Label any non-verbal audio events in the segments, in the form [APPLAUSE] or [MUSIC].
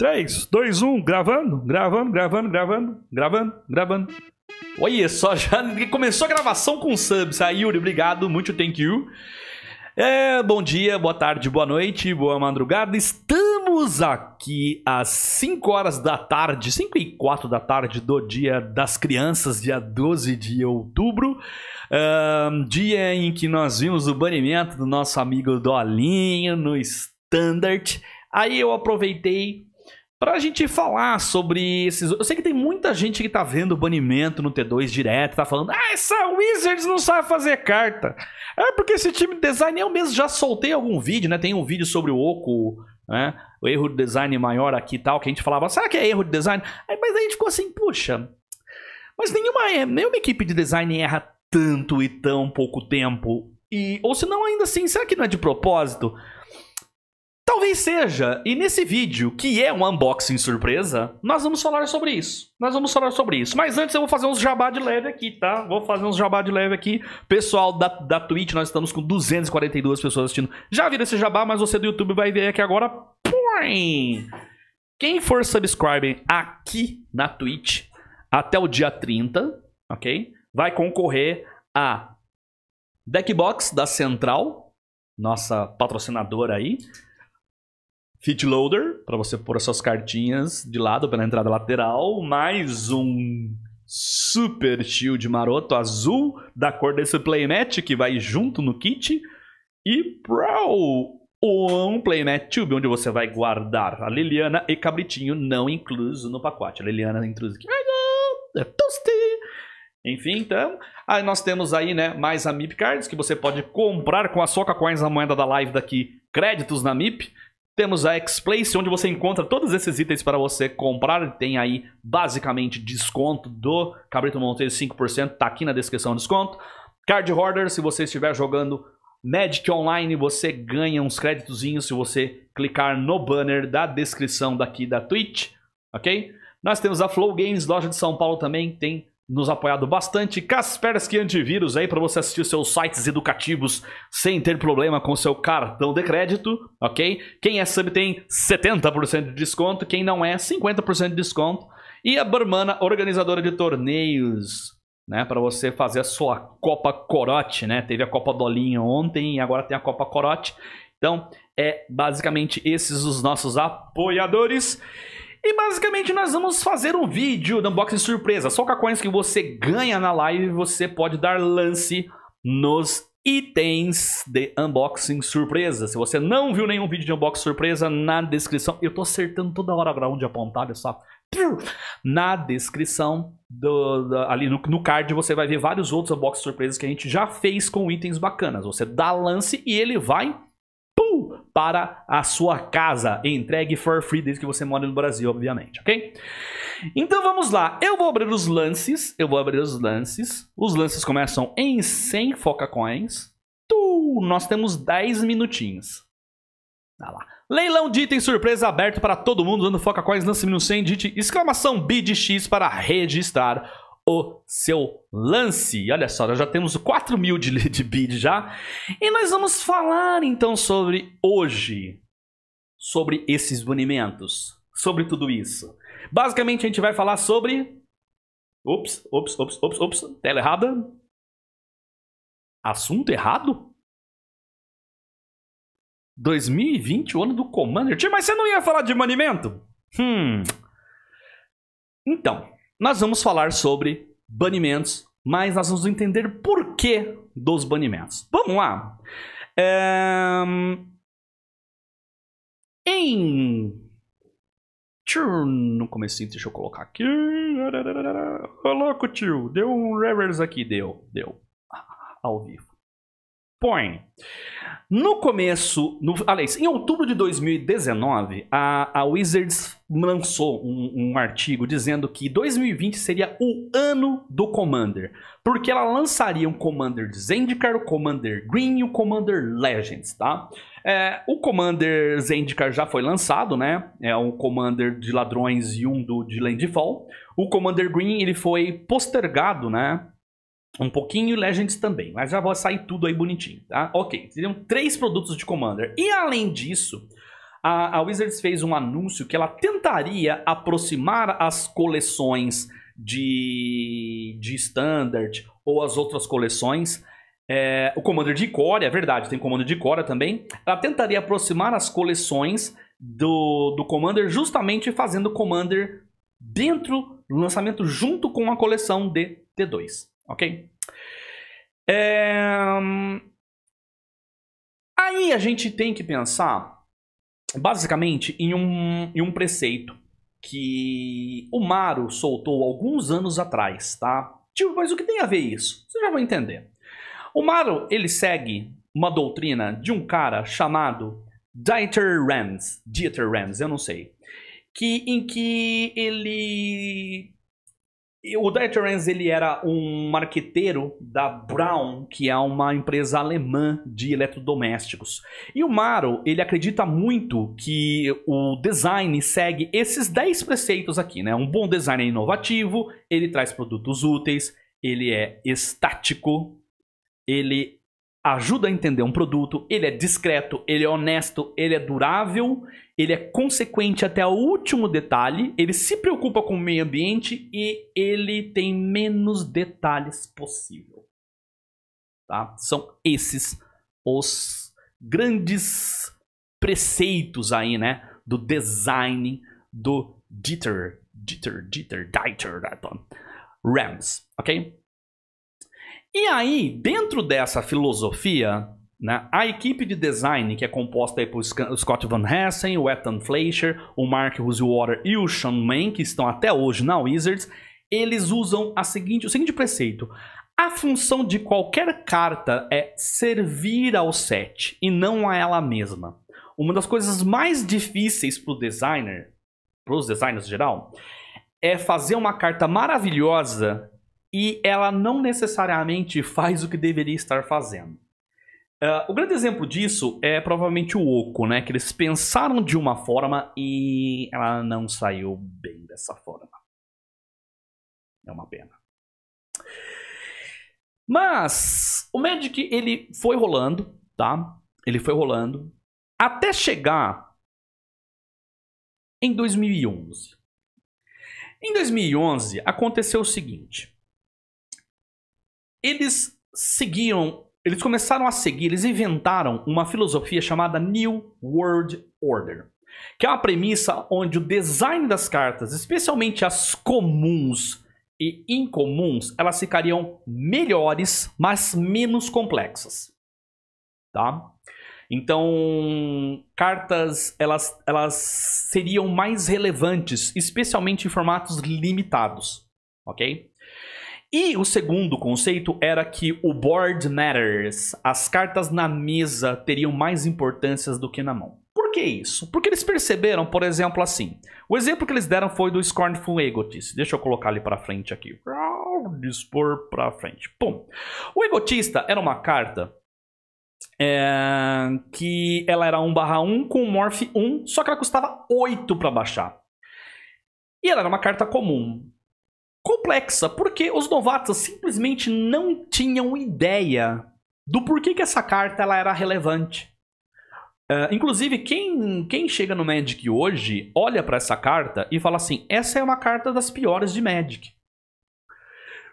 3, 2, 1, gravando, gravando, gravando, gravando, gravando, gravando. Olha só, [LAUGHS] já começou a gravação com subs. Aí, Yuri, obrigado, muito thank you. É, bom dia, boa tarde, boa noite, boa madrugada. Estamos aqui às 5 horas da tarde, 5 e 4 da tarde do Dia das Crianças, dia 12 de outubro. Um, dia em que nós vimos o banimento do nosso amigo Dolinho no Standard. Aí eu aproveitei Pra gente falar sobre esses. Eu sei que tem muita gente que tá vendo o banimento no T2 direto, tá falando, ah, essa Wizards não sabe fazer carta. É porque esse time de design, eu mesmo já soltei algum vídeo, né? Tem um vídeo sobre o Oco, né? O erro de design maior aqui e tal, que a gente falava, será que é erro de design? Aí, mas aí a gente ficou assim, puxa. Mas nenhuma, nenhuma equipe de design erra tanto e tão pouco tempo. E, ou se não, ainda assim, será que não é de propósito? Talvez seja, e nesse vídeo, que é um unboxing surpresa, nós vamos falar sobre isso. Nós vamos falar sobre isso. Mas antes eu vou fazer uns jabá de leve aqui, tá? Vou fazer uns jabá de leve aqui. Pessoal da, da Twitch, nós estamos com 242 pessoas assistindo. Já viram esse jabá, mas você do YouTube vai ver aqui agora. Quem for subscriber aqui na Twitch até o dia 30, ok? Vai concorrer a Deckbox da Central, nossa patrocinadora aí. Fit Loader, para você pôr as suas cartinhas de lado pela entrada lateral. Mais um Super Shield maroto azul, da cor desse playmat, que vai junto no kit. E Pro, um Playmat Tube, onde você vai guardar a Liliana e Cabritinho não incluso no pacote. A Liliana incluso aqui. É toasty! Enfim, então, aí nós temos aí, né, mais a MIP Cards, que você pode comprar com a Soca Coins, a moeda da live daqui, créditos na MIP. Temos a Xplace, onde você encontra todos esses itens para você comprar. Tem aí basicamente desconto do Cabrito Monteiro 5%, tá aqui na descrição o desconto. Card Hoarder, se você estiver jogando Magic Online, você ganha uns créditozinhos se você clicar no banner da descrição daqui da Twitch, ok? Nós temos a Flow Games, loja de São Paulo também, tem nos apoiado bastante. Kaspersky Antivírus aí para você assistir seus sites educativos sem ter problema com seu cartão de crédito, ok? Quem é sub tem 70% de desconto, quem não é, 50% de desconto. E a Barmana, organizadora de torneios, né? Para você fazer a sua Copa Corote, né? Teve a Copa Dolinha ontem e agora tem a Copa Corote. Então, é basicamente esses os nossos apoiadores. E basicamente nós vamos fazer um vídeo do unboxing surpresa. Só com a coins que você ganha na live, você pode dar lance nos itens de unboxing surpresa. Se você não viu nenhum vídeo de unboxing surpresa, na descrição... Eu tô acertando toda hora agora onde apontar, olha só. Na descrição, do, do, ali no, no, card, você vai ver vários outros unboxing surpresas que a gente já fez com itens bacanas. Você dá lance e ele vai para a sua casa. Entregue for free desde que você mora no Brasil, obviamente, ok? Então vamos lá. Eu vou abrir os lances. Eu vou abrir os lances. Os lances começam em 100 foca coins. Tu, nós temos 10 minutinhos. Tá lá. Leilão de item surpresa aberto para todo mundo, dando foca coins, lance 100, dite exclamação BidX para registrar o seu lance. E olha só, nós já temos 4 mil de, de bid já. E nós vamos falar então sobre hoje, sobre esses banimentos, sobre tudo isso. Basicamente a gente vai falar sobre... Ops, ops, ops, ops, ops, tela errada. Assunto errado? 2020, o ano do Commander. Tio, mas você não ia falar de banimento? Hum. Então, nós vamos falar sobre banimentos, mas nós vamos entender por que dos banimentos. Vamos lá. É... Em Tio, no comecinho, deixa eu colocar aqui. Ô, louco, tio. Deu um reverse aqui. Deu, deu. Ah, ao vivo. Porn. No começo, no, aliás, em outubro de 2019, a, a Wizards lançou um, um, artigo dizendo que 2020 seria o ano do Commander, porque ela lançaria um Commander Zendikar, o Commander Green e o Commander Legends, tá? É, o Commander Zendikar já foi lançado, né? É um Commander de Ladrões e um do, de Landfall. O Commander Green ele foi postergado, né? Um pouquinho e Legends também, mas já vai sair tudo aí bonitinho, tá? Ok, seriam três produtos de Commander. E além disso, a, a Wizards fez um anúncio que ela tentaria aproximar as coleções de, de Standard ou as outras coleções é, o Commander de Core, é verdade, tem Commander de Core também. Ela tentaria aproximar as coleções do, do Commander justamente fazendo o Commander dentro do lançamento junto com a coleção de T2 ok? É... Aí a gente tem que pensar, basicamente, em um, em um preceito que o Maro soltou alguns anos atrás, tá? Tipo, mas o que tem a ver isso? Você já vai entender. O Maro, ele segue uma doutrina de um cara chamado Dieter Rams, Dieter Rams, eu não sei, que em que ele o Dieter Renz, ele era um marqueteiro da Brown, que é uma empresa alemã de eletrodomésticos. E o Maro, ele acredita muito que o design segue esses 10 preceitos aqui, né? Um bom design é inovativo, ele traz produtos úteis, ele é estático, ele ajuda a entender um produto, ele é discreto, ele é honesto, ele é durável, ele é consequente até o último detalhe, ele se preocupa com o meio ambiente e ele tem menos detalhes possível. Tá? São esses os grandes preceitos aí, né, do design do Dieter, Dieter, Dieter, Dieter, Dieter Rams, ok? E aí, dentro dessa filosofia, né, a equipe de design, que é composta aí por Scott Van Hessen, o Ethan Fleischer, o Mark Rosewater e o Sean Mann, que estão até hoje na Wizards, eles usam a seguinte, o seguinte preceito. A função de qualquer carta é servir ao set e não a ela mesma. Uma das coisas mais difíceis para o designer, para os designers em geral, é fazer uma carta maravilhosa e ela não necessariamente faz o que deveria estar fazendo. Uh, o grande exemplo disso é provavelmente o Oco, né? Que eles pensaram de uma forma e ela não saiu bem dessa forma. É uma pena. Mas o Magic ele foi rolando, tá? Ele foi rolando até chegar em 2011. Em 2011 aconteceu o seguinte: eles seguiam, eles começaram a seguir, eles inventaram uma filosofia chamada New World Order, que é uma premissa onde o design das cartas, especialmente as comuns e incomuns, elas ficariam melhores, mas menos complexas. Tá? Então, cartas elas, elas seriam mais relevantes, especialmente em formatos limitados, ok? E o segundo conceito era que o board matters, as cartas na mesa teriam mais importância do que na mão. Por que isso? Porque eles perceberam, por exemplo, assim. O exemplo que eles deram foi do Scornful Egotist. Deixa eu colocar ele para frente aqui. Dispor para frente. Pum. O Egotista era uma carta é, que ela era 1 barra 1 com Morph 1, só que ela custava 8 para baixar. E ela era uma carta comum complexa, porque os novatos simplesmente não tinham ideia do porquê que essa carta ela era relevante. Uh, inclusive, quem, quem chega no Magic hoje olha para essa carta e fala assim: essa é uma carta das piores de Magic.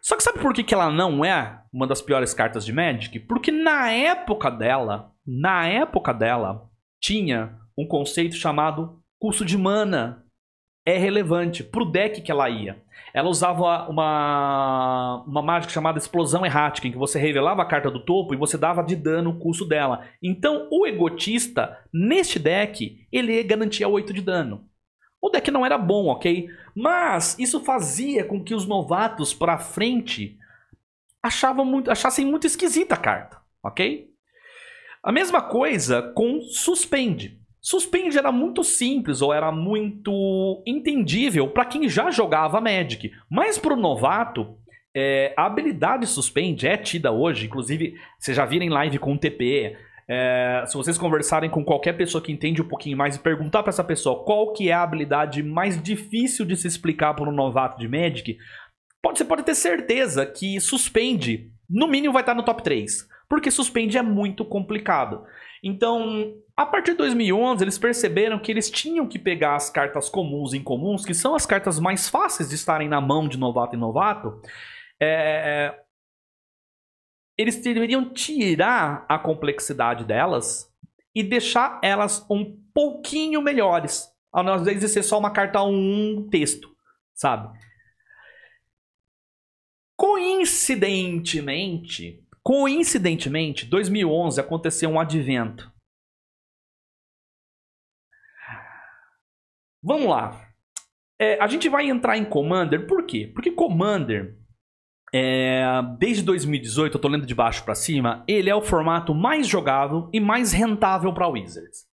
Só que sabe por que, que ela não é uma das piores cartas de Magic? Porque na época dela, na época dela, tinha um conceito chamado custo de mana é relevante pro deck que ela ia. Ela usava uma, uma mágica chamada Explosão Errática, em que você revelava a carta do topo e você dava de dano o custo dela. Então, o Egotista, neste deck, ele garantia 8 de dano. O deck não era bom, ok? Mas isso fazia com que os novatos pra frente achavam muito, achassem muito esquisita a carta, ok? A mesma coisa com Suspende. Suspend era muito simples ou era muito entendível para quem já jogava Magic, mas para o novato, é, a habilidade Suspend é tida hoje, inclusive vocês já viram em live com o TP. É, se vocês conversarem com qualquer pessoa que entende um pouquinho mais e perguntar para essa pessoa qual que é a habilidade mais difícil de se explicar para um novato de Magic, pode, você pode ter certeza que Suspend, no mínimo, vai estar no top 3 porque suspende é muito complicado. Então, a partir de 2011, eles perceberam que eles tinham que pegar as cartas comuns e incomuns, que são as cartas mais fáceis de estarem na mão de novato e novato. É, é... Eles deveriam tirar a complexidade delas e deixar elas um pouquinho melhores. Ao invés de ser só uma carta um texto, sabe? Coincidentemente, Coincidentemente, 2011 aconteceu um advento. Vamos lá. É, a gente vai entrar em Commander, por quê? Porque Commander, é, desde 2018, eu tô lendo de baixo para cima, ele é o formato mais jogável e mais rentável para Wizards.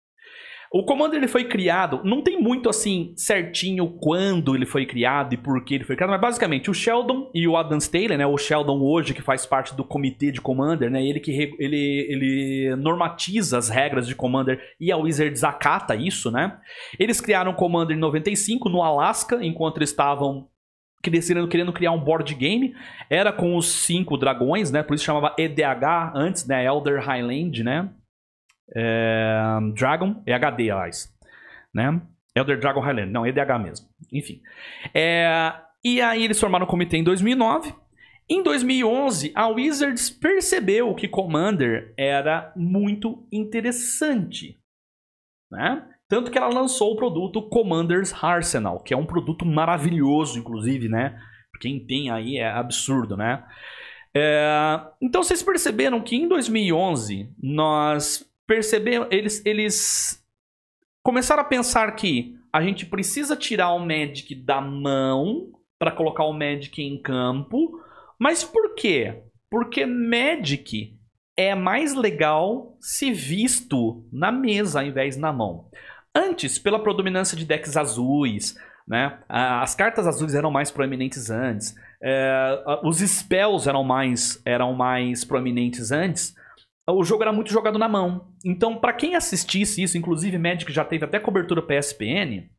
O Commander ele foi criado, não tem muito assim certinho quando ele foi criado e por que ele foi criado, mas basicamente o Sheldon e o Adam Staley, né, o Sheldon hoje que faz parte do comitê de Commander, né, ele que ele, ele normatiza as regras de Commander e a Wizards acata isso, né? Eles criaram Commander em 95 no Alasca, enquanto eles estavam crescendo, querendo criar um board game, era com os cinco dragões, né? Por isso chamava EDH antes, né? Elder Highland, né? é, Dragon, EHD, aliás, né? Elder Dragon Highlander, não, EDH mesmo, enfim. É, e aí eles formaram o comitê em 2009. Em 2011, a Wizards percebeu que Commander era muito interessante, né? Tanto que ela lançou o produto Commander's Arsenal, que é um produto maravilhoso, inclusive, né? Quem tem aí é absurdo, né? É, então vocês perceberam que em 2011 nós perceberam, eles, eles começaram a pensar que a gente precisa tirar o Magic da mão para colocar o Magic em campo. Mas por quê? Porque Magic é mais legal se visto na mesa ao invés na mão. Antes, pela predominância de decks azuis, né? As cartas azuis eram mais proeminentes antes. Eh, os spells eram mais, eram mais proeminentes antes o jogo era muito jogado na mão. Então, para quem assistisse isso, inclusive Magic já teve até cobertura PSPN,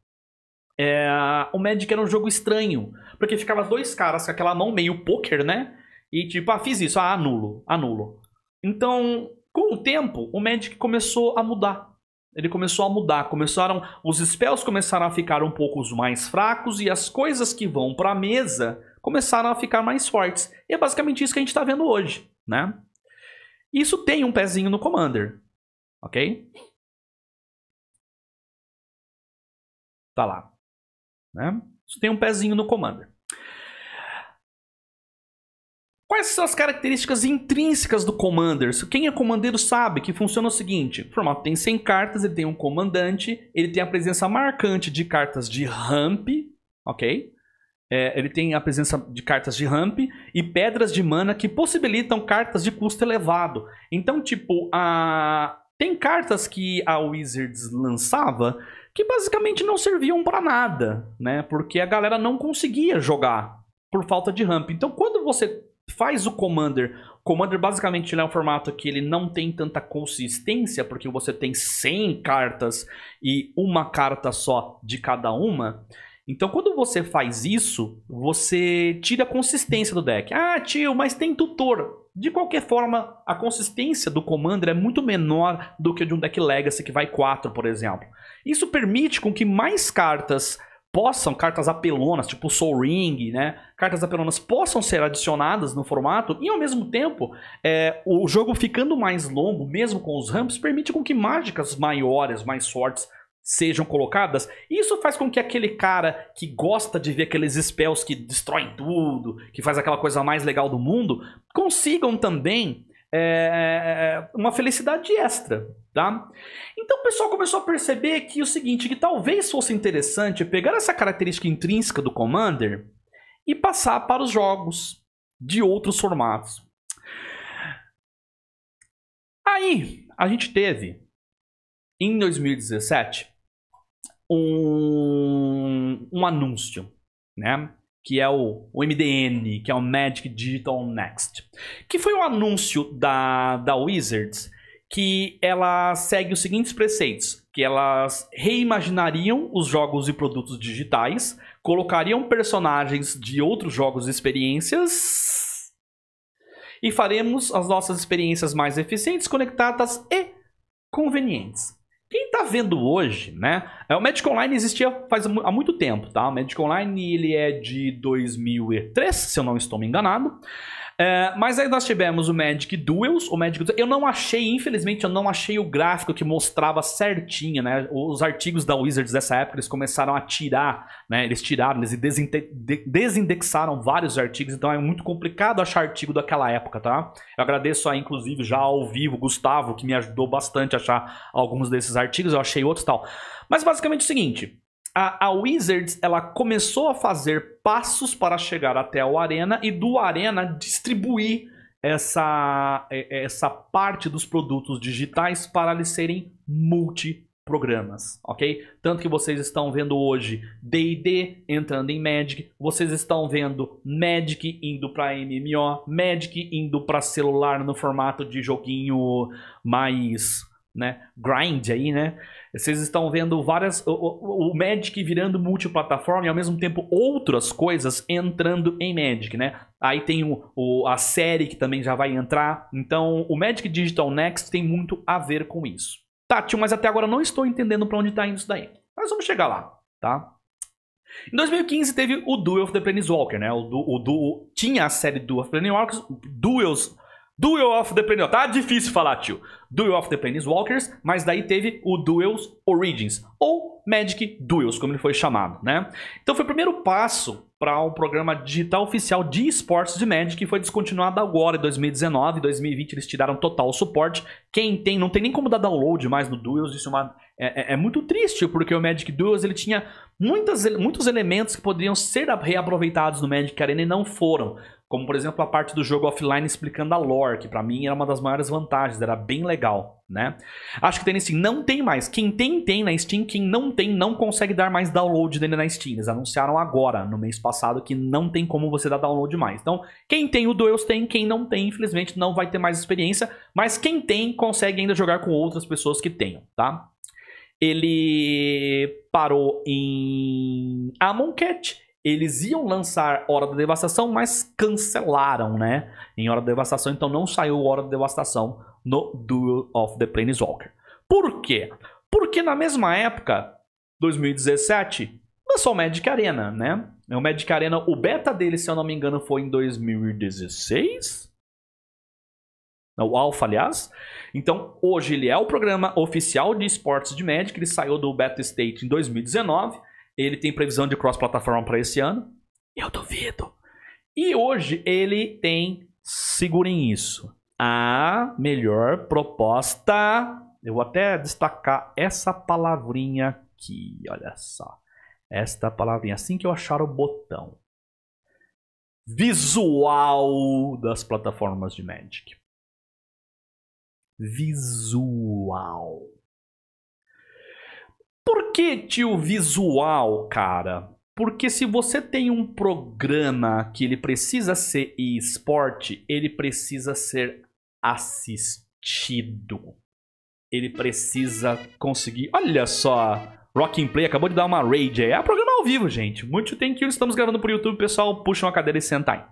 é... o Magic era um jogo estranho. Porque ficava dois caras com aquela mão meio poker, né? E tipo, ah, fiz isso, ah, anulo, anulo. Ah, então, com o tempo, o Magic começou a mudar. Ele começou a mudar, começaram os spells começaram a ficar um pouco mais fracos e as coisas que vão para a mesa começaram a ficar mais fortes. E é basicamente isso que a gente está vendo hoje, né? Isso tem um pezinho no Commander. Ok? Tá lá. Né? Isso tem um pezinho no Commander. Quais são as características intrínsecas do Commander? Quem é comandeiro sabe que funciona o seguinte: o formato tem 100 cartas, ele tem um comandante, ele tem a presença marcante de cartas de ramp, ok? É, ele tem a presença de cartas de ramp e pedras de mana que possibilitam cartas de custo elevado. Então, tipo, a... tem cartas que a Wizards lançava que basicamente não serviam para nada, né? Porque a galera não conseguia jogar por falta de ramp. Então, quando você faz o Commander, Commander basicamente é um formato que ele não tem tanta consistência, porque você tem 100 cartas e uma carta só de cada uma. Então, quando você faz isso, você tira a consistência do deck. Ah, tio, mas tem tutor. De qualquer forma, a consistência do Commander é muito menor do que a de um deck Legacy que vai 4, por exemplo. Isso permite com que mais cartas possam, cartas apelonas, tipo Soul Ring, né? Cartas apelonas possam ser adicionadas no formato e ao mesmo tempo é, o jogo ficando mais longo, mesmo com os ramps, permite com que mágicas maiores, mais fortes sejam colocadas, isso faz com que aquele cara que gosta de ver aqueles spells que destroem tudo, que faz aquela coisa mais legal do mundo, consigam também é, uma felicidade extra, tá? Então o pessoal começou a perceber que o seguinte, que talvez fosse interessante pegar essa característica intrínseca do Commander e passar para os jogos de outros formatos. Aí, a gente teve em 2017 um, um anúncio, né? Que é o, o MDN, que é o Magic Digital Next. Que foi um anúncio da, da Wizards que ela segue os seguintes preceitos. Que elas reimaginariam os jogos e produtos digitais, colocariam personagens de outros jogos e experiências e faremos as nossas experiências mais eficientes, conectadas e convenientes. Quem está vendo hoje, né? É, o Magic Online existia faz há muito tempo, tá? O Magic Online ele é de 2003, se eu não estou me enganado. É, mas aí nós tivemos o Magic Duels, o Magic Duels. Eu não achei, infelizmente, eu não achei o gráfico que mostrava certinho, né? Os artigos da Wizards dessa época, eles começaram a tirar, né? Eles tiraram, eles desindexaram vários artigos, então é muito complicado achar artigo daquela época, tá? Eu agradeço aí, inclusive, já ao vivo, Gustavo, que me ajudou bastante a achar alguns desses artigos, eu achei outros e tal. Mas basicamente é o seguinte, a, a, Wizards ela começou a fazer passos para chegar até o Arena e do Arena distribuir essa, é, é, essa parte dos produtos digitais para eles serem multiprogramas, ok? Tanto que vocês estão vendo hoje D&D entrando em Magic, vocês estão vendo Magic indo para MMO, Magic indo para celular no formato de joguinho mais, né, grind aí, né? Vocês estão vendo várias. O, o, Magic virando multiplataforma e ao mesmo tempo outras coisas entrando em Magic, né? Aí tem o, o, a série que também já vai entrar. Então o Magic Digital Next tem muito a ver com isso. Tátil, mas até agora não estou entendendo para onde está indo isso daí. Mas vamos chegar lá, tá? Em 2015 teve o Duel of the Planeswalker, né? O, o, tinha a série Duel of the Planeswalkers, Duels Duel of the Planeswalkers. Tá difícil falar, tio. Duel of the Walkers, mas daí teve o Duels Origins, ou Magic Duels, como ele foi chamado, né? Então foi o primeiro passo para um programa digital oficial de esportes de Magic que foi descontinuado agora em 2019, 2020 eles tiraram total suporte. Quem tem, não tem nem como dar download mais no Duels, isso é, uma, é, é, é muito triste, porque o Magic Duels ele tinha muitas, muitos elementos que poderiam ser reaproveitados no Magic Arena e não foram. Como, por exemplo, a parte do jogo offline explicando a lore, que para mim era uma das maiores vantagens, era bem legal, né? Acho que tem assim, não tem mais. Quem tem, tem na Steam. Quem não tem, não consegue dar mais download dele na Steam. Eles anunciaram agora, no mês passado, que não tem como você dar download mais. Então, quem tem o Duels tem, quem não tem, infelizmente, não vai ter mais experiência. Mas quem tem, consegue ainda jogar com outras pessoas que tenham, tá? Ele parou em Amonkhet eles iam lançar Hora da Devastação, mas cancelaram, né? Em Hora da Devastação, então não saiu Hora da Devastação no Duel of the Planeswalker. Por quê? Porque na mesma época, 2017, lançou Magic Arena, né? O Magic Arena, o beta dele, se eu não me engano, foi em 2016? O Alpha, aliás. Então, hoje ele é o programa oficial de esportes de Magic, ele saiu do beta state em 2019 ele tem previsão de cross-plataforma para esse ano. Eu duvido. E hoje ele tem, segurem isso, a melhor proposta. Eu vou até destacar essa palavrinha aqui, olha só. Esta palavrinha, assim que eu achar o botão. Visual das plataformas de Magic. Visual que, tio, visual, cara? Porque se você tem um programa que ele precisa ser esporte, ele precisa ser assistido. Ele precisa conseguir. Olha só, Rock and Play acabou de dar uma raid aí. É a programa ao vivo, gente. Muito tem que estamos gravando por YouTube, pessoal, puxa uma cadeira e senta aí.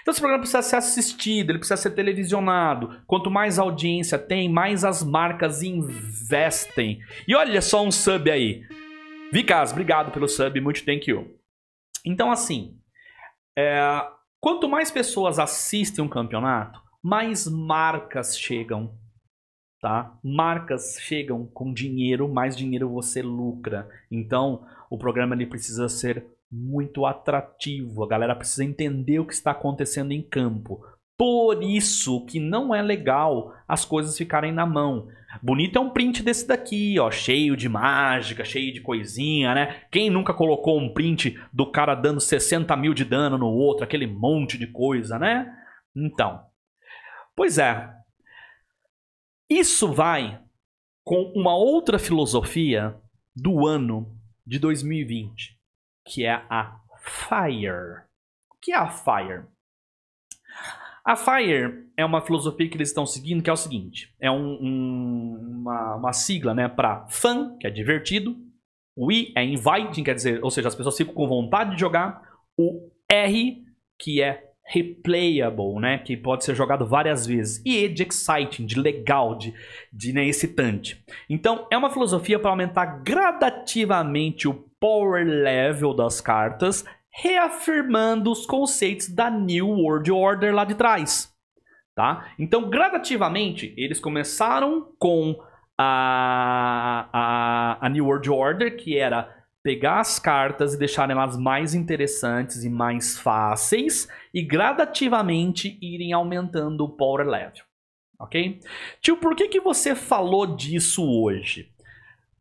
Então esse programa precisa ser assistido, ele precisa ser televisionado. Quanto mais audiência tem, mais as marcas investem. E olha só um sub aí. Vicas, obrigado pelo sub, muito thank you. Então assim, é... quanto mais pessoas assistem um campeonato, mais marcas chegam Tá? Marcas chegam com dinheiro, mais dinheiro você lucra. Então, o programa ele precisa ser muito atrativo. A galera precisa entender o que está acontecendo em campo. Por isso que não é legal as coisas ficarem na mão. Bonito é um print desse daqui, ó, cheio de mágica, cheio de coisinha, né? Quem nunca colocou um print do cara dando 60 mil de dano no outro, aquele monte de coisa, né? Então, pois é, isso vai com uma outra filosofia do ano de 2020, que é a FIRE. O que é a FIRE? A FIRE é uma filosofia que eles estão seguindo, que é o seguinte: é um, um, uma, uma, sigla né, para fun, que é divertido, o I é inviting, quer dizer, ou seja, as pessoas ficam com vontade de jogar, o R, que é replayable, né? Que pode ser jogado várias vezes. E de exciting, de legal, de, de né, excitante. Então, é uma filosofia para aumentar gradativamente o power level das cartas, reafirmando os conceitos da New World Order lá de trás. Tá? Então, gradativamente, eles começaram com a, a, a New World Order, que era pegar as cartas e deixar elas mais interessantes e mais fáceis e gradativamente irem aumentando o power level, ok? Tio, por que, que você falou disso hoje?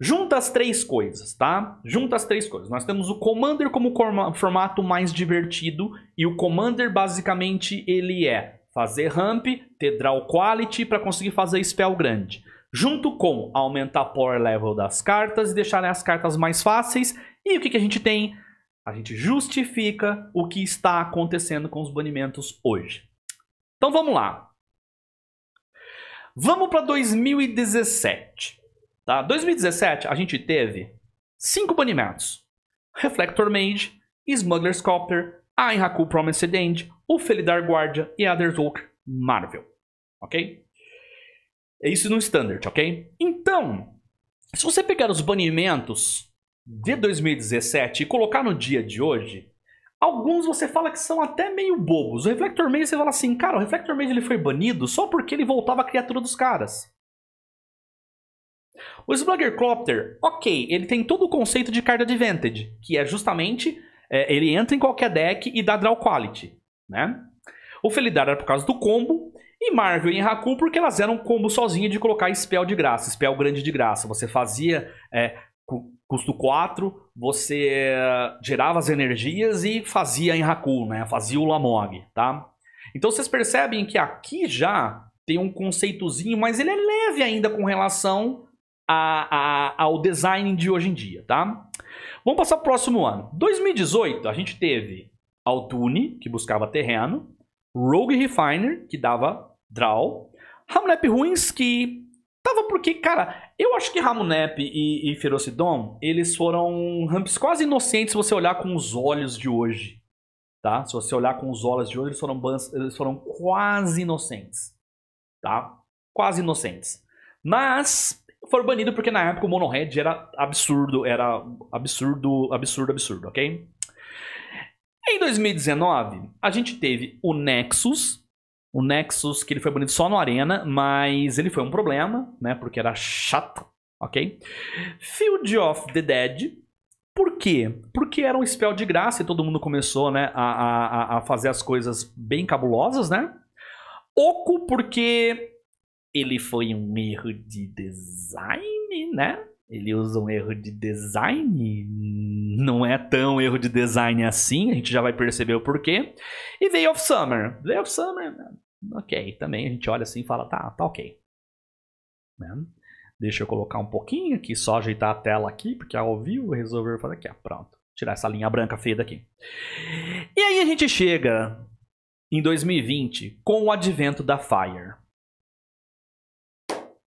Junta as três coisas, tá? Junta as três coisas. Nós temos o Commander como formato mais divertido e o Commander basicamente ele é fazer ramp, ter draw quality para conseguir fazer spell grande junto com aumentar power level das cartas e deixar as cartas mais fáceis. E o que, que a gente tem? A gente justifica o que está acontecendo com os banimentos hoje. Então vamos lá. Vamos para 2017. Tá? 2017 a gente teve cinco banimentos: Reflector Mage, Smuggler's Copter, Ainhaku Promised End, o Felidar Guardia e Other Talk Marvel. Ok? É isso no standard, ok? Então, se você pegar os banimentos de 2017 e colocar no dia de hoje, alguns você fala que são até meio bobos. O Reflector Mage você fala assim, cara, o Reflector Mage ele foi banido só porque ele voltava a criatura dos caras. O Sluggercopter, ok, ele tem todo o conceito de card advantage, que é justamente é, ele entra em qualquer deck e dá draw quality, né? O Felidar era por causa do combo, e Marvel e Haku, porque elas eram combo sozinha de colocar spell de graça, spell grande de graça. Você fazia é, custo 4, você eh, gerava as energias e fazia em Haku, né? Fazia o Lamog, tá? Então vocês percebem que aqui já tem um conceitozinho, mas ele é leve ainda com relação a, a, ao design de hoje em dia, tá? Vamos passar pro próximo ano. 2018, a gente teve Altune, que buscava terreno, Rogue Refiner, que dava Draw. Ramonep ruins que tava porque, cara, eu acho que Ramonep e, e Ferocidon, eles foram ramps quase inocentes se você olhar com os olhos de hoje. Tá? Se você olhar com os olhos de hoje, eles foram, bans, eles foram quase inocentes. Tá? Quase inocentes. Mas foram banidos porque na época o Mono Red era absurdo, era absurdo, absurdo, absurdo, ok? Em 2019, a gente teve o Nexus, o Nexus, que ele foi bonito só no Arena, mas ele foi um problema, né? Porque era chato, ok? Field of the Dead. Por quê? Porque era um spell de graça e todo mundo começou, né, a, a, a fazer as coisas bem cabulosas, né? Oco, porque ele foi um erro de design, né? Ele usa um erro de design, não é tão erro de design assim, a gente já vai perceber o porquê. E veio of Summer. veio of Summer, né? ok. Também a gente olha assim e fala, tá, tá ok. Né? Deixa eu colocar um pouquinho aqui, só ajeitar a tela aqui, porque ao vivo resolveu fazer aqui, ó, pronto. Tirar essa linha branca feia daqui. E aí a gente chega em 2020 com o advento da Fire.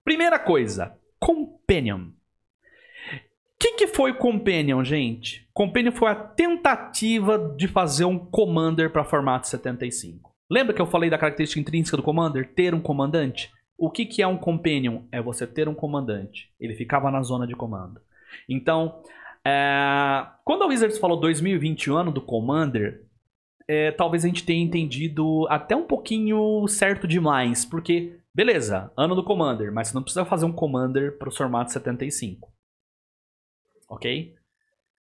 Primeira coisa, Companion. O que, que foi o Companion, gente? Companion foi a tentativa de fazer um Commander para formato 75. Lembra que eu falei da característica intrínseca do Commander? Ter um comandante? O que, que é um Companion? É você ter um comandante. Ele ficava na zona de comando. Então, é... quando a Wizards falou 2021 ano do Commander, é, talvez a gente tenha entendido até um pouquinho certo demais, porque, beleza, ano do Commander, mas você não precisa fazer um Commander para o formato 75. Ok?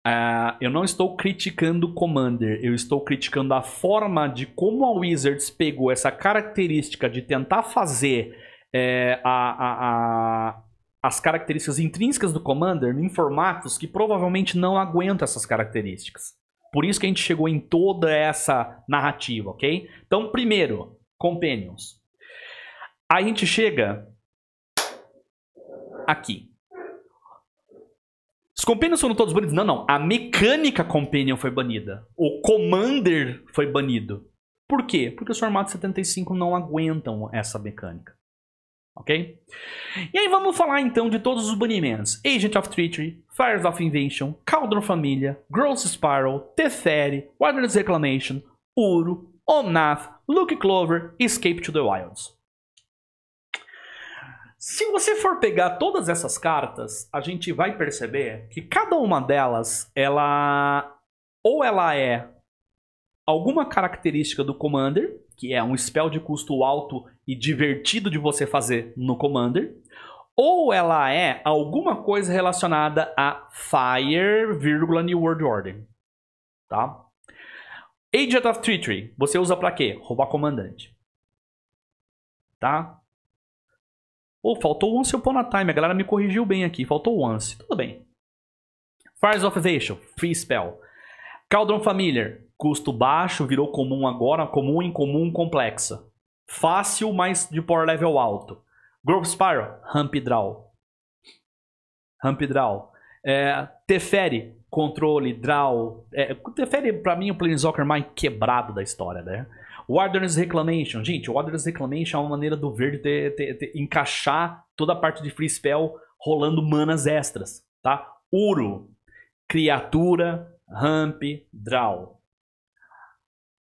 Uh, eu não estou criticando o Commander, eu estou criticando a forma de como a Wizards pegou essa característica de tentar fazer é, a, a, a, as características intrínsecas do Commander em formatos que provavelmente não aguentam essas características. Por isso que a gente chegou em toda essa narrativa, ok? Então, primeiro, Companions. A gente chega aqui. Companions foram todos banidos? Não, não. A mecânica Companion foi banida. O Commander foi banido. Por quê? Porque os formatos 75 não aguentam essa mecânica. Ok? E aí vamos falar então de todos os banimentos. Agent of Treachery, Fires of Invention, Cauldron Família, Gross Spiral, Teferi, Wilderness Reclamation, Uro, Omnath, Luke Clover e Escape to the Wilds. Se você for pegar todas essas cartas, a gente vai perceber que cada uma delas, ela ou ela é alguma característica do Commander, que é um spell de custo alto e divertido de você fazer no Commander, ou ela é alguma coisa relacionada a Fire, vírgula, New World Order, tá? Agent of Treachery, você usa para quê? Roubar comandante, tá? Ou oh, faltou Once Upon a Time, a galera me corrigiu bem aqui, faltou Once, tudo bem. Fires of Vation, Free Spell. Cauldron Familiar, custo baixo, virou comum agora, comum, incomum, complexa. Fácil, mas de power level alto. Growth Spiral, Ramp Draw. Ramp Draw. É, Teferi, controle, draw. É, Teferi, pra mim, o Planeswalker mais quebrado da história, né? Wilderness Reclamation. Gente, Wilderness Reclamation é uma maneira do verde ter, ter, ter, encaixar toda a parte de free spell rolando manas extras, tá? Uro, criatura, ramp, draw.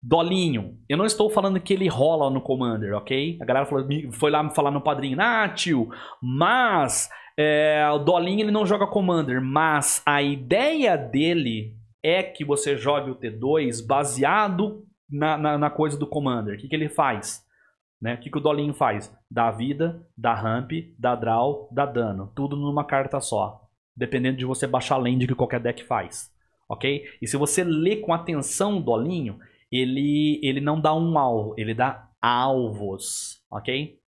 Dolinho, eu não estou falando que ele rola no Commander, ok? A galera falou, foi lá me falar no padrinho, ah, tio, mas é, o Dolinho ele não joga Commander, mas a ideia dele é que você jogue o T2 baseado na, na, na coisa do Commander. O que, que ele faz? Né? O que, que o Dolinho faz? Dá vida, dá ramp, dá draw, dá dano. Tudo numa carta só. Dependendo de você baixar a land que qualquer deck faz. Ok? E se você lê com atenção o Dolinho, ele, ele não dá um alvo, ele dá alvos. Ok?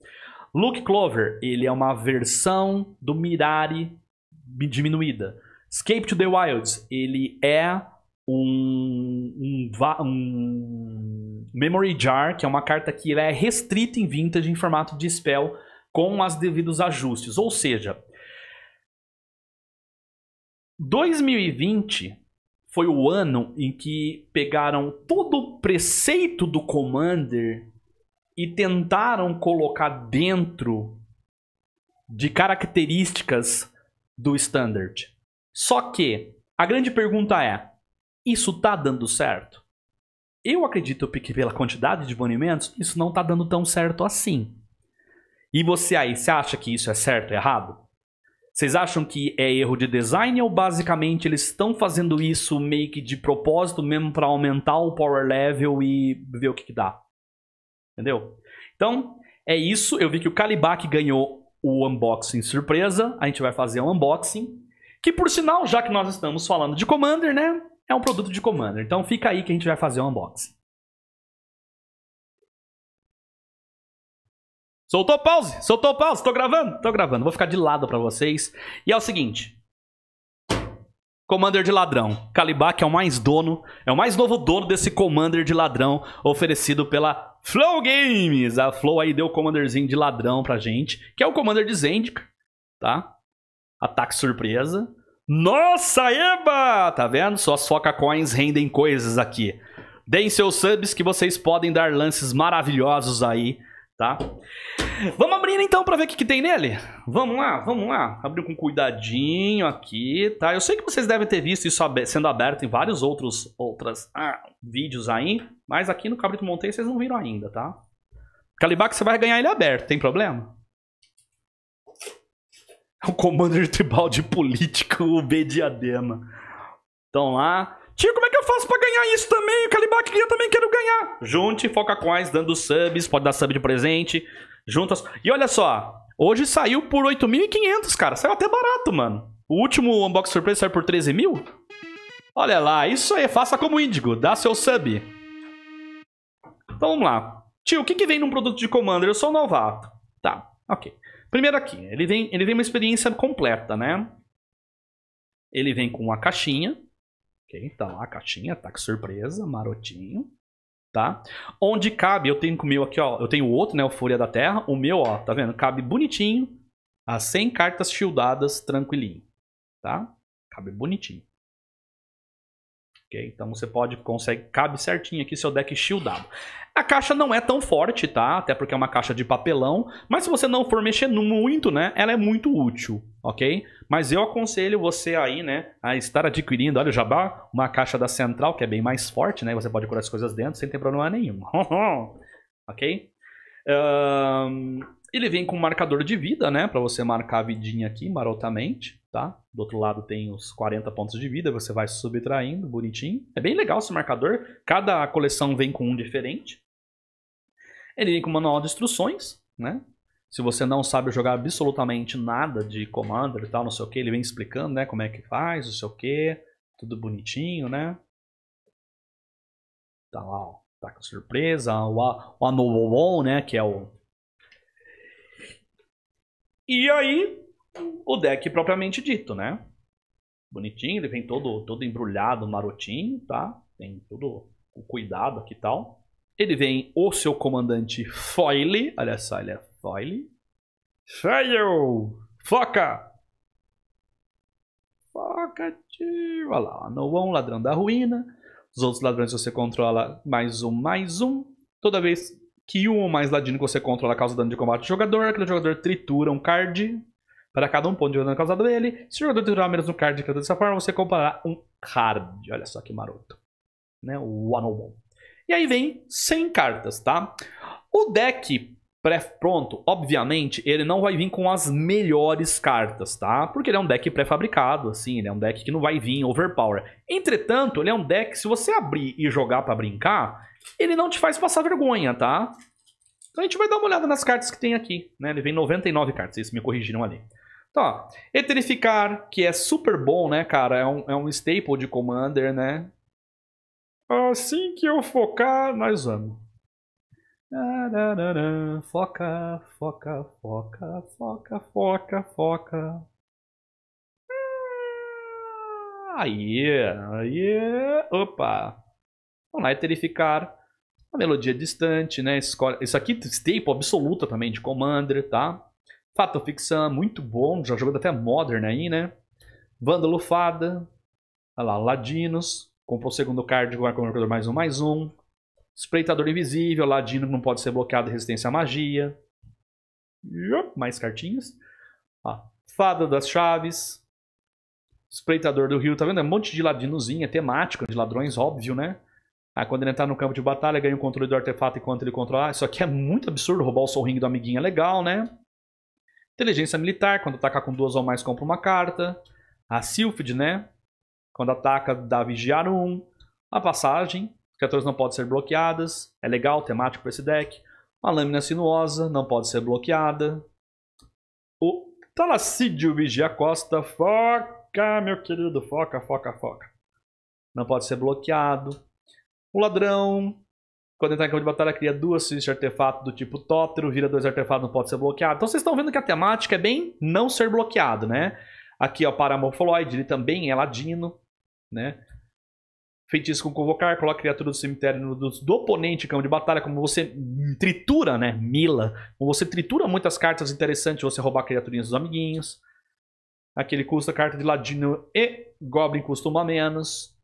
Luke Clover, ele é uma versão do Mirari diminuída. Escape to the Wilds, ele é um, um, um, Memory Jar, que é uma carta que ela é restrita em Vintage em formato de spell, com os devidos ajustes. Ou seja, 2020 foi o ano em que pegaram todo o preceito do Commander e tentaram colocar dentro de características do Standard. Só que a grande pergunta é: isso tá dando certo? Eu acredito que pela quantidade de banimentos, isso não tá dando tão certo assim. E você aí, você acha que isso é certo ou errado? Vocês acham que é erro de design ou basicamente eles estão fazendo isso meio que de propósito mesmo para aumentar o power level e ver o que, que dá? Entendeu? Então, é isso. Eu vi que o Kalibak ganhou o unboxing surpresa. A gente vai fazer um unboxing. Que por sinal, já que nós estamos falando de Commander, né? é um produto de Commander. Então fica aí que a gente vai fazer o um unboxing. Soltou pause, soltou pause, tô gravando, tô gravando. Vou ficar de lado para vocês. E é o seguinte. Commander de ladrão. Kalibak é o mais dono, é o mais novo dono desse Commander de ladrão oferecido pela Flow Games. A Flow aí deu o Commanderzinho de ladrão pra gente, que é o Commander de Zendikar, tá? Ataque surpresa. Nossa, eba! Tá vendo? Suas foca coins rendem coisas aqui. Deem seus subs que vocês podem dar lances maravilhosos aí, tá? Vamos abrir então pra ver o que, que tem nele? Vamos lá, vamos lá. Abriu com cuidadinho aqui, tá? Eu sei que vocês devem ter visto isso sendo aberto em vários outros outras, ah, vídeos aí, mas aqui no Cabrito Monteiro vocês não viram ainda, tá? Calibac você vai ganhar ele aberto, tem problema? o Commander Tribal de Político, o B Diadema. Então lá. Tio, como é que eu faço pra ganhar isso também? O Calibac eu também quero ganhar. Junte, foca coins, dando subs, pode dar sub de presente. Juntas. E olha só, hoje saiu por 8.500, cara. Saiu até barato, mano. O último unboxing surpresa saiu por 13 mil. Olha lá, isso aí, faça como Índigo, dá seu sub. Então vamos lá. Tio, o que, que vem num produto de Commander? Eu sou um novato. Tá, ok. Primeiro aqui, ele vem, ele vem uma experiência completa, né? Ele vem com a caixinha, ok? Tá então, lá a caixinha, tá que surpresa, marotinho, tá? Onde cabe, eu tenho o meu aqui, ó, eu tenho o outro, né, o Fúria da Terra, o meu, ó, tá vendo? Cabe bonitinho, as 100 cartas shieldadas, tranquilinho, tá? Cabe bonitinho. Então você pode, consegue, cabe certinho aqui seu deck shieldado. A caixa não é tão forte, tá? Até porque é uma caixa de papelão. Mas se você não for mexer muito, né? Ela é muito útil, ok? Mas eu aconselho você aí, né? A estar adquirindo, olha o jabá, uma caixa da Central, que é bem mais forte, né? Você pode curar as coisas dentro sem ter problema nenhum. [LAUGHS] ok? Um, ele vem com um marcador de vida, né? Pra você marcar a vidinha aqui marotamente tá? Do outro lado tem os 40 pontos de vida, você vai subtraindo, bonitinho. É bem legal esse marcador, cada coleção vem com um diferente. Ele vem com o manual de instruções, né? Se você não sabe jogar absolutamente nada de Commander e tal, não sei o que, ele vem explicando, né? Como é que faz, não sei o que, tudo bonitinho, né? Tá lá, ó, tá com surpresa, o, a, o né? Que é o... E aí, o deck propriamente dito, né? Bonitinho, ele vem todo, todo embrulhado, marotinho, tá? Tem tudo o cuidado aqui e tal. Ele vem o seu comandante Foile. Olha só, ele é Foile. Fail! Foca! Foca, tio! Olha lá, Noão, ladrão da ruína. Os outros ladrões você controla mais um, mais um. Toda vez que um ou mais ladino que você controla causa dano de combate ao jogador, aquele jogador tritura um card para cada um ponto de dano causado a ele. Se o jogador tirar menos um card de dessa forma, você comprará um card. Olha só que maroto. Né? O one on E aí vem 100 cartas, tá? O deck pré-pronto, obviamente, ele não vai vir com as melhores cartas, tá? Porque ele é um deck pré-fabricado, assim, ele é um deck que não vai vir overpower. Entretanto, ele é um deck se você abrir e jogar para brincar, ele não te faz passar vergonha, tá? Então a gente vai dar uma olhada nas cartas que tem aqui, né? Ele vem 99 cartas, vocês me corrigiram ali. Tá. Eterificar, que é super bom, né, cara? É um, é um staple de Commander, né? Assim que eu focar, nós vamos. Foca, foca, foca, foca, foca, foca. Ah, aí, aí, opa. Vamos lá, eterificar. Uma melodia distante, né? Escolhe... Isso aqui staple absoluta também de Commander, tá? Fato é Ficção, muito bom, já jogou até Modern aí, né? Vândalo Fada, olha lá, Ladinos, comprou o segundo card com o marcador mais um, mais um. Espreitador Invisível, Ladino que não pode ser bloqueado, resistência à magia. Mais cartinhas. Ó, Fada das Chaves, Espreitador do Rio, tá vendo? É um monte de ladinozinha, temática é temático, de ladrões, óbvio, né? Aí quando ele entrar no campo de batalha, ganha o controle do artefato enquanto ele controlar. Ah, isso aqui é muito absurdo, roubar o sorrinho do amiguinho é legal, né? Inteligência militar, quando ataca com duas ou mais, compra uma carta. A Sylphid, né? Quando ataca, dá vigiar um. A passagem, criaturas não podem ser bloqueadas. É legal, temático para esse deck. Uma lâmina sinuosa, não pode ser bloqueada. O Talassídio Vigia Costa, foca, meu querido, foca, foca, foca. Não pode ser bloqueado. O ladrão, quando entrar em campo de batalha, cria duas fichas de artefato do tipo Tótero, vira dois artefatos, não pode ser bloqueado. Então vocês estão vendo que a temática é bem não ser bloqueado, né? Aqui, ó, Paramorfoloid, ele também é ladino, né? Feitiço com convocar, coloca criatura do cemitério do, do oponente em campo de batalha. Como você tritura, né? Mila. Como você tritura muitas cartas interessantes, você roubar criaturinhas dos amiguinhos. Aquele custa carta de ladino e Goblin custa uma menos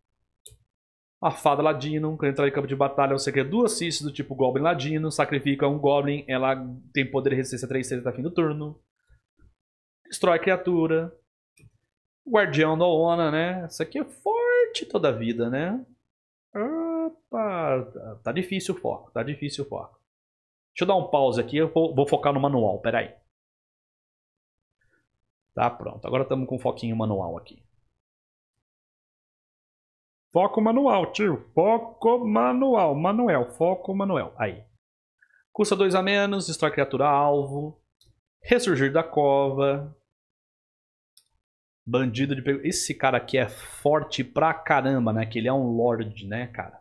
a fada ladino, quando entrar em campo de batalha, você quer duas cistes do tipo Goblin Ladino, sacrifica um Goblin, ela tem poder de resistência 3 6 até fim do turno. Destrói a criatura. Guardião da Ona, né? Isso aqui é forte toda a vida, né? Opa, tá difícil o foco, tá difícil o foco. Deixa eu dar um pause aqui, eu vou, vou focar no manual, peraí. Tá pronto, agora estamos com um foquinho manual aqui. Foco manual, tio. Foco manual. Manuel. Foco manuel. Aí. Custa 2 a menos, destrói criatura alvo. Ressurgir da cova. Bandido de pego. Esse cara aqui é forte pra caramba, né? Que ele é um lord, né, cara?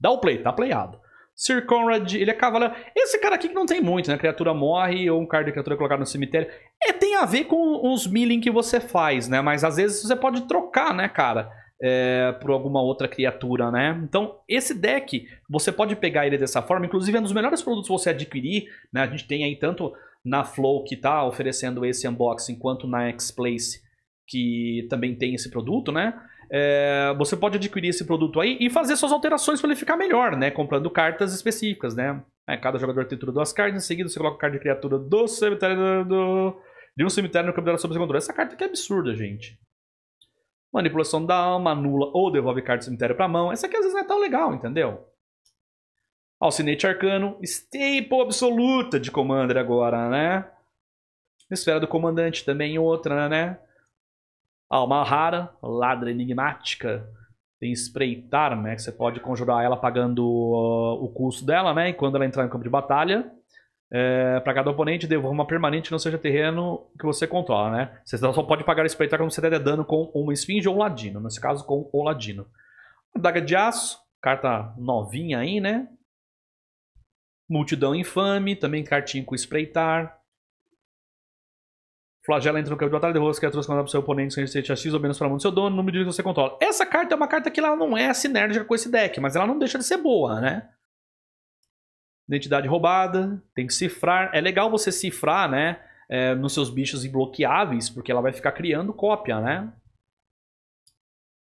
Dá o play, tá playado. Sir Conrad, ele é cavaleiro. Esse cara aqui que não tem muito, né? Criatura morre ou um card de criatura é colocado no cemitério. É, tem a ver com os milling que você faz, né? Mas às vezes você pode trocar, né, cara? é, por alguma outra criatura, né? Então, esse deck, você pode pegar ele dessa forma. Inclusive, é um dos melhores produtos você adquirir, né? A gente tem aí tanto na Flow, que tá oferecendo esse unboxing, quanto na X-Place, que também tem esse produto, né? É, você pode adquirir esse produto aí e fazer suas alterações para ele ficar melhor, né? Comprando cartas específicas, né? É, cada jogador tritura duas cartas, em seguida você coloca a carta de criatura do cemitério do, de um cemitério no campo da sob segundo. Essa carta que é absurda, gente. Manipulação da alma, anula ou devolve carta do cemitério pra mão. Essa aqui às vezes não é tão legal, entendeu? Alcinete Arcano, staple absoluta de Commander agora, né? Esfera do Comandante também outra, né? Alma rara, ladra enigmática. Tem espreitar, né? Que você pode conjurar ela pagando uh, o custo dela, né? E quando ela entrar em campo de batalha, é, para cada oponente, devolva uma permanente que não seja terreno que você controla, né? Você só pode pagar o espreitar quando você der dano com uma esfinge ou um ladino. Nesse caso, com o ladino. Daga de aço, carta novinha aí, né? Multidão infame, também cartinha com espreitar. Flagela entra no campo de batalha, derruba as criaturas quando o seu oponente sem resistência X ou menos para a mão do seu dono, número de que você controla. Essa carta é uma carta que ela não é sinérgica com esse deck, mas ela não deixa de ser boa, né? Identidade roubada, tem que cifrar. É legal você cifrar, né? É, nos seus bichos imbloqueáveis, porque ela vai ficar criando cópia, né?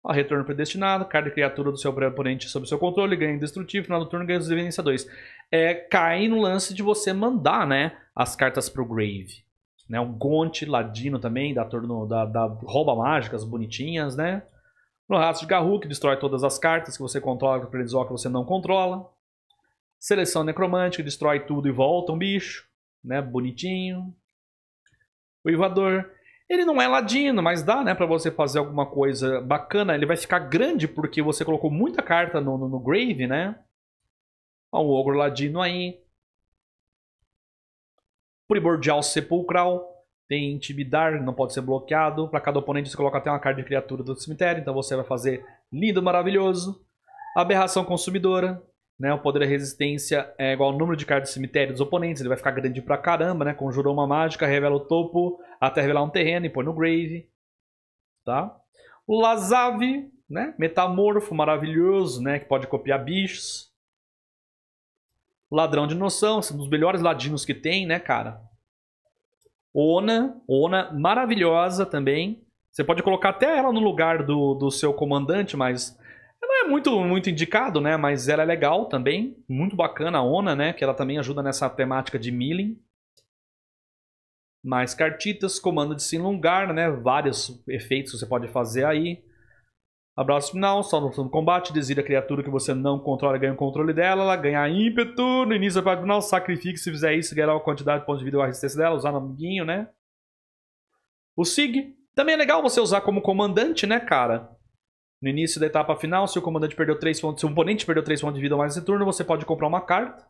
Ó, retorno predestinado, cada criatura do seu oponente sob seu controle ganha indestrutível, final do turno ganha sobrevivência 2. É, cai no lance de você mandar, né? As cartas pro Grave. Né, um Gonte Ladino também, da, torno, da, da rouba mágicas bonitinhas, né? No rastro de Garru, que destrói todas as cartas que você controla, que o que você não controla. Seleção necromântica, destrói tudo e volta um bicho, né? Bonitinho. Uivador. Ele não é ladino, mas dá, né, para você fazer alguma coisa bacana. Ele vai ficar grande porque você colocou muita carta no, no, no grave, né? Ó, ogro ladino aí. Primordial sepulcral. Tem intimidar, não pode ser bloqueado. Para cada oponente você coloca até uma carta de criatura do cemitério, então você vai fazer lindo, maravilhoso. Aberração consumidora. Né, o poder da resistência é igual ao número de cartas do cemitério dos oponentes, ele vai ficar grande pra caramba, né? Conjurou uma mágica, revela o topo, até revelar um terreno e põe no grave. Tá? O Lazave, né? Metamorfo maravilhoso, né? Que pode copiar bichos. Ladrão de noção, é um dos melhores ladinos que tem, né, cara? Ona, Ona maravilhosa também. Você pode colocar até ela no lugar do, do seu comandante, mas muito, muito indicado, né? Mas ela é legal também. Muito bacana a ONA, né? Que ela também ajuda nessa temática de milling. Mais cartitas, comando de se enlongar, né? Vários efeitos que você pode fazer aí. Abraço final, só no combate, desira a criatura que você não controla, ganha o controle dela, ela ganha ímpeto, no início da parte final, sacrifique, se fizer isso, ganhar uma quantidade de pontos de vida ou resistência dela, usar no amiguinho, né? O SIG, também é legal você usar como comandante, né, cara? No início da etapa final, se o comandante perdeu 3 pontos, se o oponente perdeu 3 pontos de vida ou mais nesse turno, você pode comprar uma carta.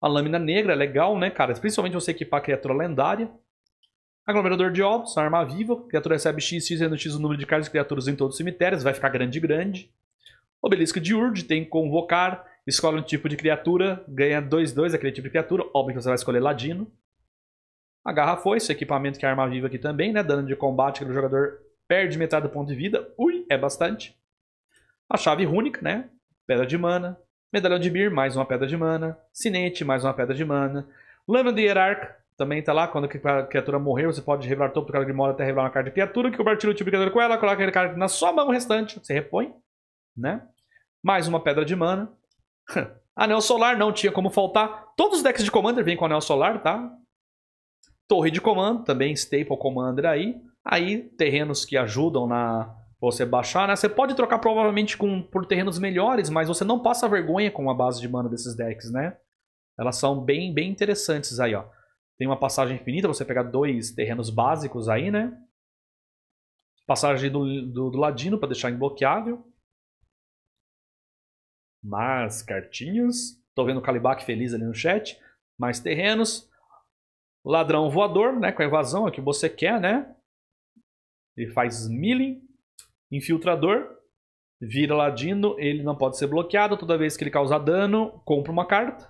A lâmina negra é legal, né, cara? Principalmente você equipar a criatura lendária. Aglomerador de ovos, arma viva. criatura recebe X, X, sendo X o número de cartas e criaturas em todos os cemitérios. Vai ficar grande, grande. Obelisco de Urd, tem convocar. Escolhe um tipo de criatura, ganha 2, 2 aquele tipo de criatura. Óbvio que você vai escolher Ladino. A garra foi, esse equipamento que é arma viva aqui também, né? Dano de combate que o jogador perde metade do ponto de vida. Ui! é bastante. A chave rúnica, né? Pedra de mana. Medalhão de Bir, mais uma pedra de mana. Sinete, mais uma pedra de mana. Lama de Hierarch, também está lá. Quando a criatura morrer, você pode revelar todo o cara de mora até revelar uma carta de criatura. Que compartilha o tipo de criatura com ela, coloca aquele cara na sua mão restante. Você repõe, né? Mais uma pedra de mana. [LAUGHS] Anel Solar não tinha como faltar. Todos os decks de Commander vêm com Anel Solar, tá? Torre de Comando, também staple Commander aí. Aí, terrenos que ajudam na, você baixar, né? Você pode trocar provavelmente com, por terrenos melhores, mas você não passa vergonha com a base de mana desses decks, né? Elas são bem, bem interessantes aí, ó. Tem uma passagem infinita, você pegar dois terrenos básicos aí, né? Passagem do, do, do ladino para deixar imbloqueável. mais cartinhas. Tô vendo o Calibac feliz ali no chat. Mais terrenos. Ladrão voador, né? Com a evasão é o que você quer, né? Ele faz milling. Infiltrador. Vira ladino, ele não pode ser bloqueado. Toda vez que ele causar dano, compra uma carta.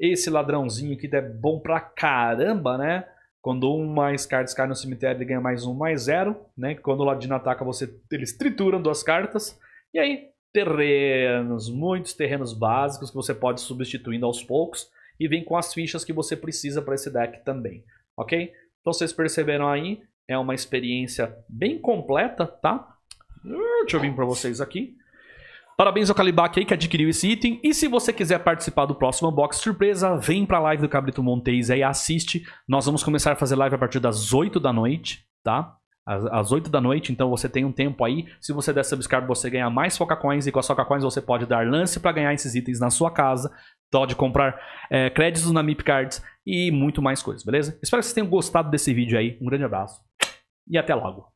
Esse ladrãozinho que é bom pra caramba, né? Quando um mais cartas cai no cemitério, ele ganha mais um, mais zero. Né? Quando o ladino ataca, você eles trituram duas cartas. E aí, terrenos, muitos terrenos básicos que você pode substituindo aos poucos. E vem com as fichas que você precisa para esse deck também, ok? Então vocês perceberam aí, é uma experiência bem completa, tá? Ah, deixa eu vir para vocês aqui. Parabéns ao Calibac aí que adquiriu esse item. E se você quiser participar do próximo box surpresa, vem pra live do Cabrito Montes aí, assiste. Nós vamos começar a fazer live a partir das 8 da noite, tá? Às, às 8 da noite, então você tem um tempo aí. Se você der subscribe, você ganha mais Foca Coins. E com as Foca Coins você pode dar lance para ganhar esses itens na sua casa. Pode comprar é, créditos na MIP Cards e muito mais coisas, beleza? Espero que vocês tenham gostado desse vídeo aí. Um grande abraço e até logo.